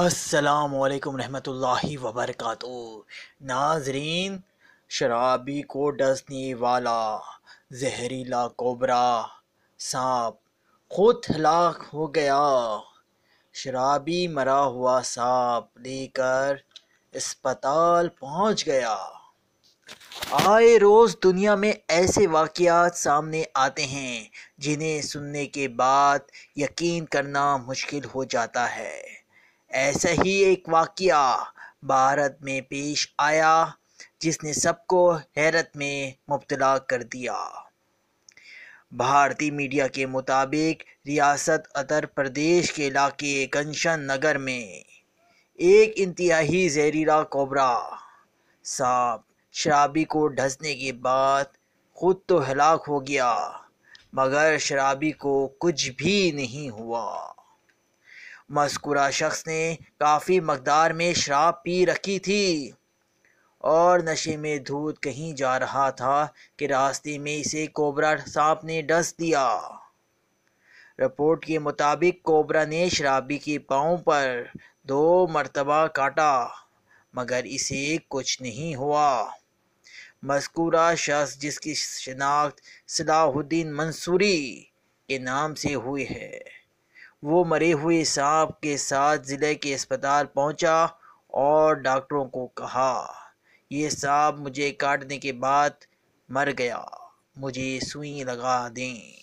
असलकम रहमतुल्लाहि व नाजरीन शराबी को डसने वाला जहरीला कोबरा सांप खुद हलाक हो गया शराबी मरा हुआ सांप लेकर अस्पताल पहुंच गया आए रोज़ दुनिया में ऐसे वाक़ सामने आते हैं जिन्हें सुनने के बाद यकीन करना मुश्किल हो जाता है ऐसा ही एक वाक़ भारत में पेश आया जिसने सबको हैरत में मुबतला कर दिया भारतीय मीडिया के मुताबिक रियासत उत्तर प्रदेश के इलाके कंशन नगर में एक इंतहाई जहरीला कोबरा सांप शराबी को ढसने के बाद खुद तो हलाक हो गया मगर शराबी को कुछ भी नहीं हुआ मस्कुरा शख्स ने काफ़ी मकदार में शराब पी रखी थी और नशे में धूत कहीं जा रहा था कि रास्ते में इसे कोबरा सांप ने डस दिया रिपोर्ट के मुताबिक कोबरा ने शराबी के पाँव पर दो मरतबा काटा मगर इसे कुछ नहीं हुआ मस्कूरा शख्स जिसकी शिनाख्त सलाहुद्दीन मंसूरी के नाम से हुई है वो मरे हुए सांप के साथ ज़िले के अस्पताल पहुंचा और डॉक्टरों को कहा ये सांप मुझे काटने के बाद मर गया मुझे सुई लगा दें